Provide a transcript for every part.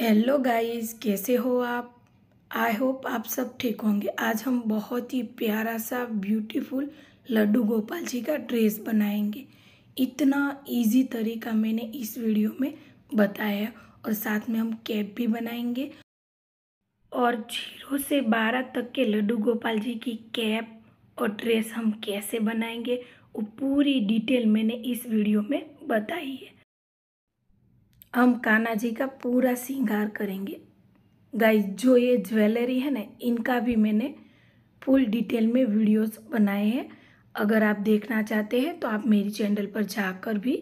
hello guys कैसे हो आप आई होप आप सब ठीक होंगे आज हम बहुत ही प्यारा सा ब्यूटीफुल लड्डू गोपाल जी का ड्रेस बनाएंगे इतना इजी तरीका मैंने इस वीडियो में बताया और साथ में हम कैप भी बनाएंगे और जीरो से बारह तक के लड्डू गोपाल जी की कैप और ड्रेस हम कैसे बनाएंगे वो पूरी डिटेल मैंने इस वीडियो में बताई है हम कान्हा जी का पूरा श्रृंगार करेंगे गाइस जो ये ज्वेलरी है ना इनका भी मैंने फुल डिटेल में वीडियोस बनाए हैं अगर आप देखना चाहते हैं तो आप मेरी चैनल पर जाकर भी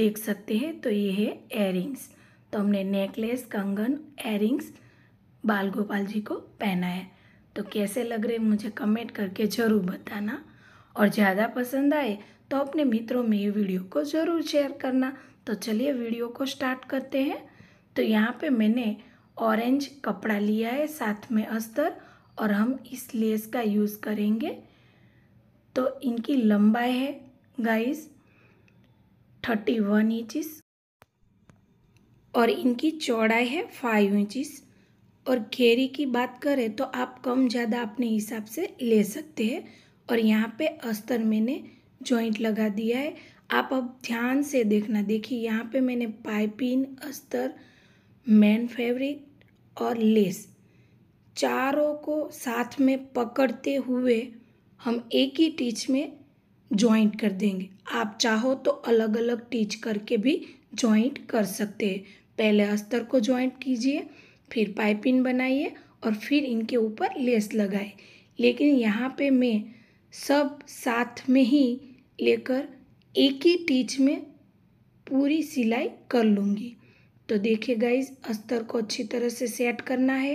देख सकते हैं तो ये है एयरिंग्स तो हमने नेकलेस कंगन एयरिंग्स बाल गोपाल जी को पहना है तो कैसे लग रहे मुझे कमेंट करके ज़रूर बताना और ज़्यादा पसंद आए तो अपने मित्रों में ये वीडियो को ज़रूर शेयर करना तो चलिए वीडियो को स्टार्ट करते हैं तो यहाँ पे मैंने ऑरेंज कपड़ा लिया है साथ में अस्तर और हम इस लेस का यूज़ करेंगे तो इनकी लंबाई है गाइस थर्टी वन इंचिस और इनकी चौड़ाई है फाइव इंचिस और घेरी की बात करें तो आप कम ज़्यादा अपने हिसाब से ले सकते हैं और यहाँ पे अस्तर मैंने जॉइंट लगा दिया है आप अब ध्यान से देखना देखिए यहाँ पे मैंने पाइपिन अस्तर मैन फैब्रिक और लेस चारों को साथ में पकड़ते हुए हम एक ही टीच में जॉइंट कर देंगे आप चाहो तो अलग अलग टीच करके भी जॉइंट कर सकते हैं पहले अस्तर को जॉइंट कीजिए फिर पाइपिन बनाइए और फिर इनके ऊपर लेस लगाए लेकिन यहाँ पे मैं सब साथ में ही लेकर एक ही टीच में पूरी सिलाई कर लूँगी तो देखिए गाइज अस्तर को अच्छी तरह से सेट करना है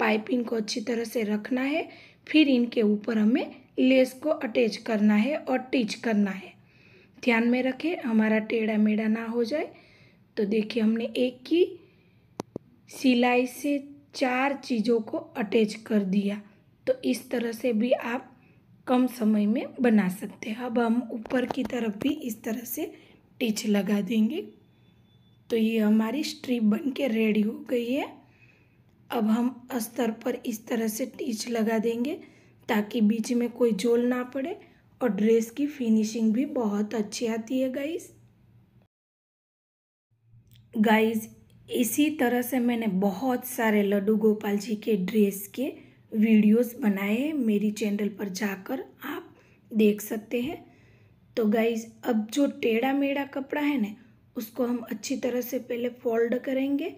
पाइपिंग को अच्छी तरह से रखना है फिर इनके ऊपर हमें लेस को अटैच करना है और टीच करना है ध्यान में रखें हमारा टेढ़ा मेढ़ा ना हो जाए तो देखिए हमने एक की सिलाई से चार चीज़ों को अटैच कर दिया तो इस तरह से भी आप कम समय में बना सकते हैं अब हम ऊपर की तरफ भी इस तरह से टिच लगा देंगे तो ये हमारी स्ट्रिप बन के रेडी हो गई है अब हम अस्तर पर इस तरह से टिच लगा देंगे ताकि बीच में कोई जोल ना पड़े और ड्रेस की फिनिशिंग भी बहुत अच्छी आती है गाइस गाइस इसी तरह से मैंने बहुत सारे लड्डू गोपाल जी के ड्रेस के वीडियोस बनाए हैं मेरी चैनल पर जाकर आप देख सकते हैं तो गाइज अब जो टेढ़ा मेढ़ा कपड़ा है ना उसको हम अच्छी तरह से पहले फोल्ड करेंगे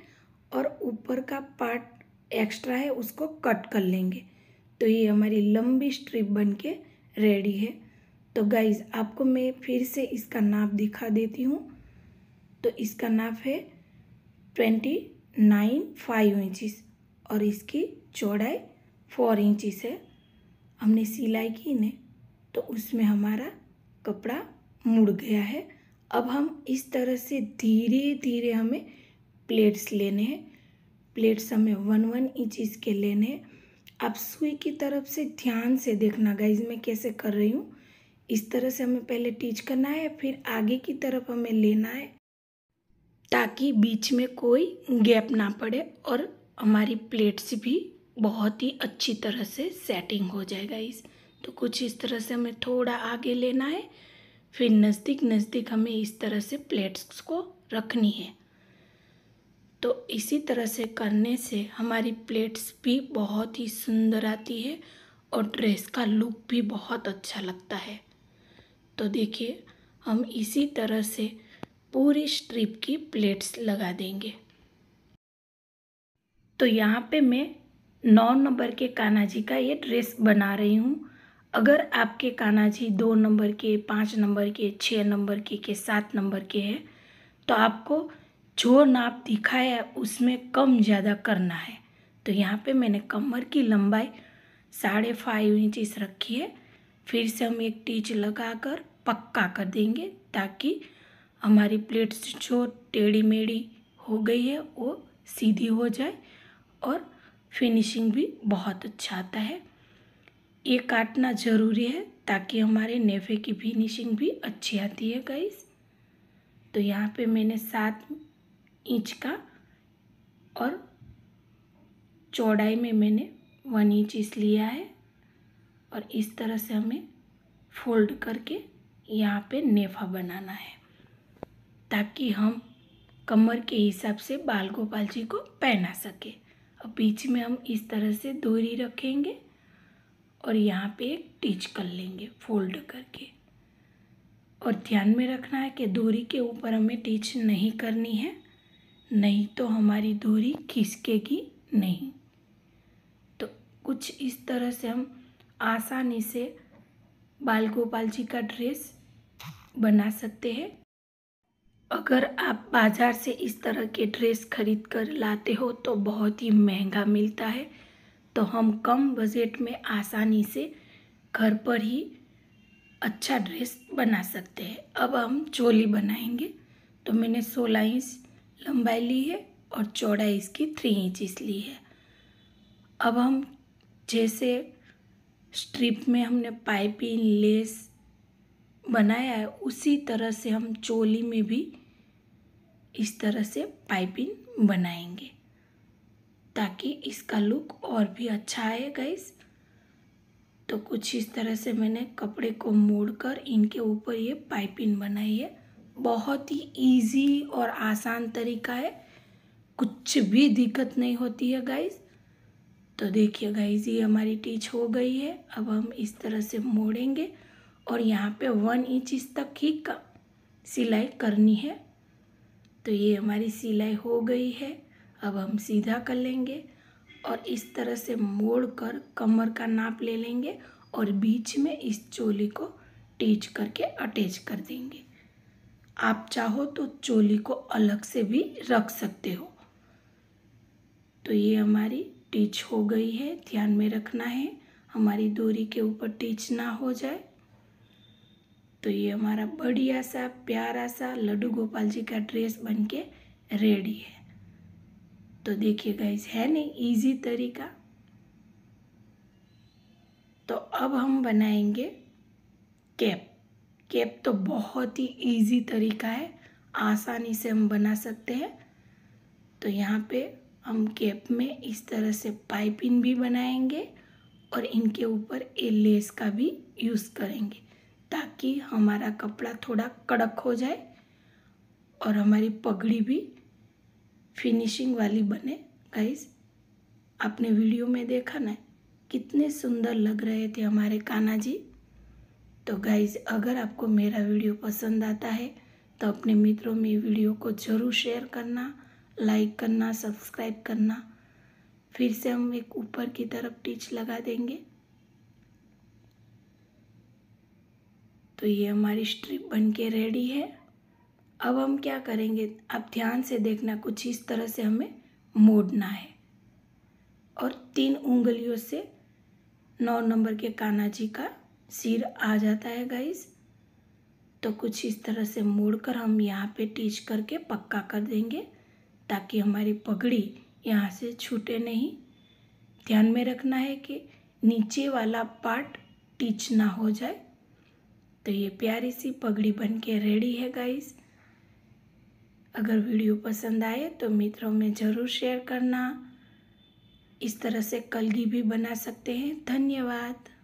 और ऊपर का पार्ट एक्स्ट्रा है उसको कट कर लेंगे तो ये हमारी लंबी स्ट्रिप बन के रेडी है तो गाइज़ आपको मैं फिर से इसका नाप दिखा देती हूँ तो इसका नाप है ट्वेंटी नाइन फाइव इंचिस और इसकी चौड़ाई फोर इंची से हमने सिलाई की ने तो उसमें हमारा कपड़ा मुड़ गया है अब हम इस तरह से धीरे धीरे हमें प्लेट्स लेने हैं प्लेट्स हमें वन वन इंच के लेने हैं आप सुई की तरफ से ध्यान से देखना गाइज मैं कैसे कर रही हूँ इस तरह से हमें पहले टीच करना है फिर आगे की तरफ हमें लेना है ताकि बीच में कोई गैप ना पड़े और हमारी प्लेट्स भी बहुत ही अच्छी तरह से सेटिंग हो जाएगा इस तो कुछ इस तरह से हमें थोड़ा आगे लेना है फिर नज़दीक नज़दीक हमें इस तरह से प्लेट्स को रखनी है तो इसी तरह से करने से हमारी प्लेट्स भी बहुत ही सुंदर आती है और ड्रेस का लुक भी बहुत अच्छा लगता है तो देखिए हम इसी तरह से पूरी स्ट्रिप की प्लेट्स लगा देंगे तो यहाँ पे मैं नौ नंबर के कानाजी का ये ड्रेस बना रही हूँ अगर आपके कानाजी दो नंबर के पाँच नंबर के छः नंबर के के सात नंबर के हैं तो आपको जो नाप दिखाया है उसमें कम ज़्यादा करना है तो यहाँ पे मैंने कमर की लंबाई साढ़े फाइव इंचिस रखी है फिर से हम एक टीच लगाकर पक्का कर देंगे ताकि हमारी प्लेट्स जो टेढ़ी मेढ़ी हो गई है वो सीधी हो जाए और फिनिशिंग भी बहुत अच्छा आता है ये काटना ज़रूरी है ताकि हमारे नेफे की फिनिशिंग भी अच्छी आती है गाइस तो यहाँ पे मैंने सात इंच का और चौड़ाई में मैंने वन इंच इस लिया है और इस तरह से हमें फोल्ड करके यहाँ पे नेफा बनाना है ताकि हम कमर के हिसाब से बाल गोपाल जी को पहना सके अब बीच में हम इस तरह से दूरी रखेंगे और यहाँ पे एक टिच कर लेंगे फोल्ड करके और ध्यान में रखना है कि दूरी के ऊपर हमें टिच नहीं करनी है नहीं तो हमारी दूरी खिसकेगी नहीं तो कुछ इस तरह से हम आसानी से बाल गोपाल जी का ड्रेस बना सकते हैं अगर आप बाज़ार से इस तरह के ड्रेस खरीद कर लाते हो तो बहुत ही महंगा मिलता है तो हम कम बजट में आसानी से घर पर ही अच्छा ड्रेस बना सकते हैं अब हम चोली बनाएंगे तो मैंने सोलह इंच लंबाई ली है और चौड़ाई इसकी थ्री इंच ली है अब हम जैसे स्ट्रिप में हमने पाइपिंग लेस बनाया है उसी तरह से हम चोली में भी इस तरह से पाइपिंग बनाएंगे ताकि इसका लुक और भी अच्छा आए गाइस तो कुछ इस तरह से मैंने कपड़े को मोड़कर इनके ऊपर ये पाइपिंग बनाई है बहुत ही इजी और आसान तरीका है कुछ भी दिक्कत नहीं होती है गाइस तो देखिए गाइस ये हमारी टीच हो गई है अब हम इस तरह से मोड़ेंगे और यहाँ पे वन इंच तक ही सिलाई करनी है तो ये हमारी सिलाई हो गई है अब हम सीधा कर लेंगे और इस तरह से मोड़ कर कमर का नाप ले लेंगे और बीच में इस चोली को टीच करके अटैच कर देंगे आप चाहो तो चोली को अलग से भी रख सकते हो तो ये हमारी टीच हो गई है ध्यान में रखना है हमारी दूरी के ऊपर टीच ना हो जाए तो ये हमारा बढ़िया सा प्यारा सा लड्डू गोपाल जी का ड्रेस बन के रेडी है तो देखिए गाइज है नहीं इजी तरीका तो अब हम बनाएंगे कैप कैप तो बहुत ही इजी तरीका है आसानी से हम बना सकते हैं तो यहाँ पे हम कैप में इस तरह से पाइपिंग भी बनाएंगे और इनके ऊपर ए लेस का भी यूज़ करेंगे ताकि हमारा कपड़ा थोड़ा कड़क हो जाए और हमारी पगड़ी भी फिनिशिंग वाली बने गाइस आपने वीडियो में देखा ना कितने सुंदर लग रहे थे हमारे काना जी तो गाइज अगर आपको मेरा वीडियो पसंद आता है तो अपने मित्रों में वीडियो को ज़रूर शेयर करना लाइक करना सब्सक्राइब करना फिर से हम एक ऊपर की तरफ टिच लगा देंगे तो ये हमारी स्ट्रिप बन के रेडी है अब हम क्या करेंगे आप ध्यान से देखना कुछ इस तरह से हमें मोड़ना है और तीन उंगलियों से नौ नंबर के काना जी का सिर आ जाता है गाइस तो कुछ इस तरह से मोड़कर हम यहाँ पे टीच करके पक्का कर देंगे ताकि हमारी पगड़ी यहाँ से छूटे नहीं ध्यान में रखना है कि नीचे वाला पार्ट टीच ना हो जाए तो ये प्यारी सी पगड़ी बन के रेडी है गाइस अगर वीडियो पसंद आए तो मित्रों में ज़रूर शेयर करना इस तरह से कलगी भी बना सकते हैं धन्यवाद